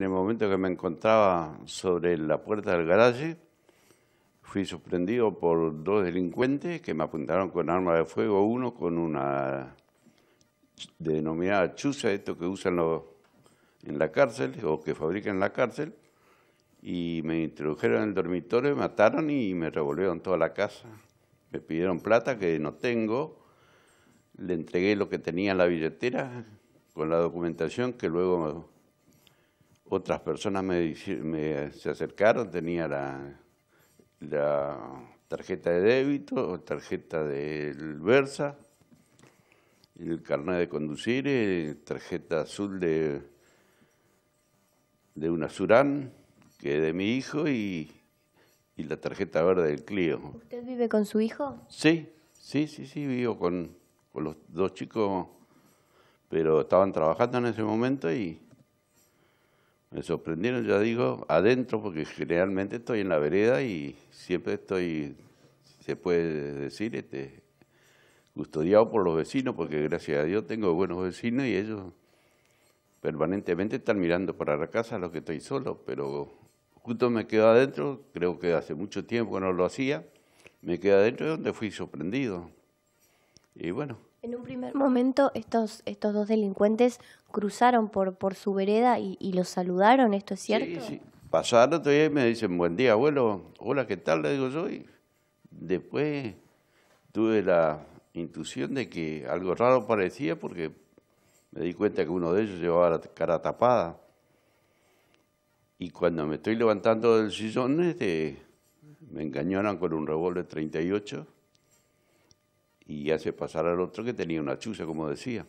En el momento que me encontraba sobre la puerta del garaje, fui sorprendido por dos delincuentes que me apuntaron con armas de fuego, uno con una denominada chuza, esto que usan en la cárcel o que fabrican en la cárcel, y me introdujeron en el dormitorio, me mataron y me revolvieron toda la casa. Me pidieron plata que no tengo, le entregué lo que tenía en la billetera con la documentación que luego otras personas me, se acercaron, tenía la, tarjeta de débito tarjeta del Versa, el carnet de conducir, eh, tarjeta azul de, de una Surán, que es de mi hijo, y, la tarjeta verde del Clio. ¿Usted vive con su hijo? Sí, sí, sí, sí, vivo con, con los dos chicos, pero estaban trabajando en ese momento y me sorprendieron, ya digo, adentro, porque generalmente estoy en la vereda y siempre estoy, se puede decir, este, custodiado por los vecinos, porque gracias a Dios tengo buenos vecinos y ellos permanentemente están mirando para la casa, lo que estoy solo, pero justo me quedo adentro, creo que hace mucho tiempo no lo hacía, me quedo adentro y donde fui sorprendido. Y bueno, en un primer momento, estos, estos dos delincuentes cruzaron por, por su vereda y, y los saludaron, ¿esto es cierto? Sí, sí. Pasaron y me dicen, buen día, abuelo, hola, ¿qué tal? Le digo yo. Y después tuve la intuición de que algo raro parecía porque me di cuenta que uno de ellos llevaba la cara tapada. Y cuando me estoy levantando del sillón, este, me engañaron con un revólver 38 y se pasara al otro que tenía una chuza, como decía.